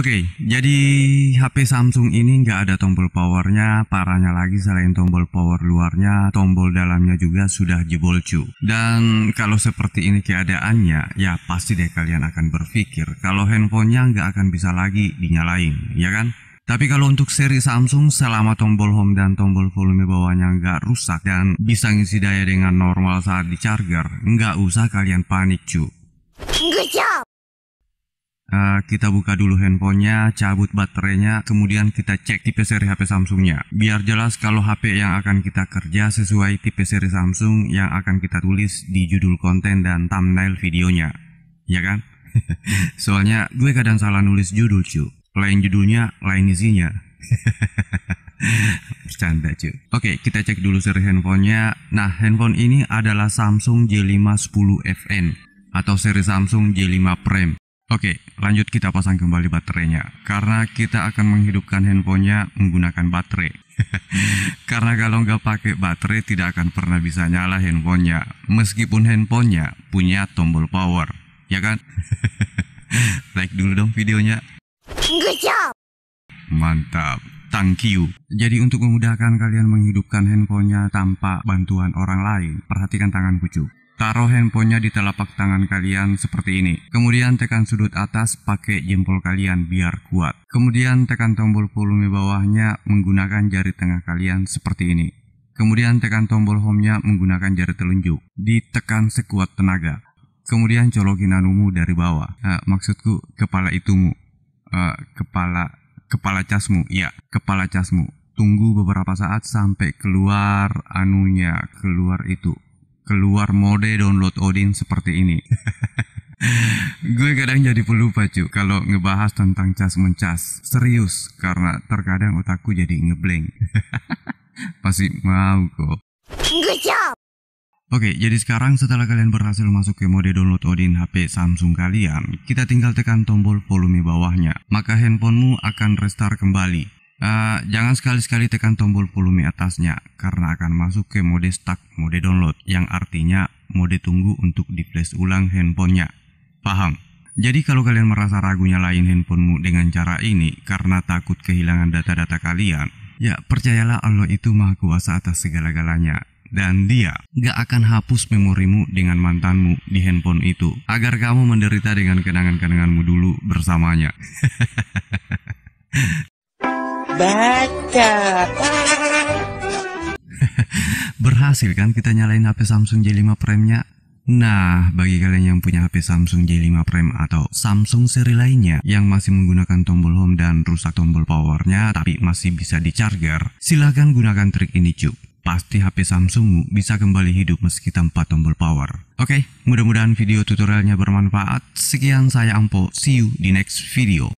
Oke, okay, jadi HP Samsung ini nggak ada tombol powernya, parahnya lagi selain tombol power luarnya, tombol dalamnya juga sudah jebol cu. Dan kalau seperti ini keadaannya, ya pasti deh kalian akan berpikir kalau handphonenya nggak akan bisa lagi dinyalain, ya kan? Tapi kalau untuk seri Samsung, selama tombol home dan tombol volume bawahnya nggak rusak dan bisa ngisi daya dengan normal saat di charger, nggak usah kalian panik cu. Good job! Eh, kita buka dulu handphonenya, cabut baterainya, kemudian kita cek tipe seri HP Samsungnya. Biar jelas kalau HP yang akan kita kerja sesuai tipe seri Samsung yang akan kita tulis di judul konten dan thumbnail videonya. Ya kan? Soalnya gue kadang salah nulis judul cu. Lain judulnya, lain isinya. Bercanda cuy. Oke, kita cek dulu seri handphonenya. Nah, handphone ini adalah Samsung J5 10FN atau seri Samsung J5 Prime. Oke, lanjut kita pasang kembali baterainya karena kita akan menghidupkan handphonenya menggunakan baterai. karena kalau nggak pakai baterai tidak akan pernah bisa nyala handphonenya meskipun handphonenya punya tombol power, ya kan? like dulu dong videonya. Good job. Mantap. Thank you. Jadi untuk memudahkan kalian menghidupkan handphonenya tanpa bantuan orang lain, perhatikan tangan cuy. Taruh handphonenya di telapak tangan kalian seperti ini. Kemudian tekan sudut atas pakai jempol kalian biar kuat. Kemudian tekan tombol volume bawahnya menggunakan jari tengah kalian seperti ini. Kemudian tekan tombol home-nya menggunakan jari telunjuk. Ditekan sekuat tenaga. Kemudian colokin anumu dari bawah. Nah, maksudku kepala itumu. Uh, kepala kepala casmu. Iya, kepala casmu. Tunggu beberapa saat sampai keluar anunya, keluar itu keluar mode download Odin seperti ini. gue kadang jadi pelupa cu kalau ngebahas tentang cas mencas serius karena terkadang otakku jadi ngeblank pasti mau kok oke okay, Oke, jadi sekarang setelah kalian berhasil masuk ke mode download Odin HP Samsung kalian, kita tinggal tekan tombol volume bawahnya. Maka handphonemu akan restart kembali. Uh, jangan sekali-sekali tekan tombol volume atasnya karena akan masuk ke mode stuck, mode download yang artinya mode tunggu untuk di flash ulang handphonenya. Paham? Jadi kalau kalian merasa ragu nyalain handphonemu dengan cara ini karena takut kehilangan data-data kalian, ya percayalah Allah itu maha kuasa atas segala-galanya dan dia gak akan hapus memorimu dengan mantanmu di handphone itu agar kamu menderita dengan kenangan-kenanganmu dulu bersamanya. baca. Berhasil kan kita nyalain HP Samsung J5 Prime-nya? Nah, bagi kalian yang punya HP Samsung J5 Prime atau Samsung seri lainnya yang masih menggunakan tombol home dan rusak tombol powernya tapi masih bisa di charger, silahkan gunakan trik ini cuk pasti HP Samsungmu bisa kembali hidup meski tanpa tombol power. Oke, okay, mudah-mudahan video tutorialnya bermanfaat. Sekian saya Ampo, see you di next video.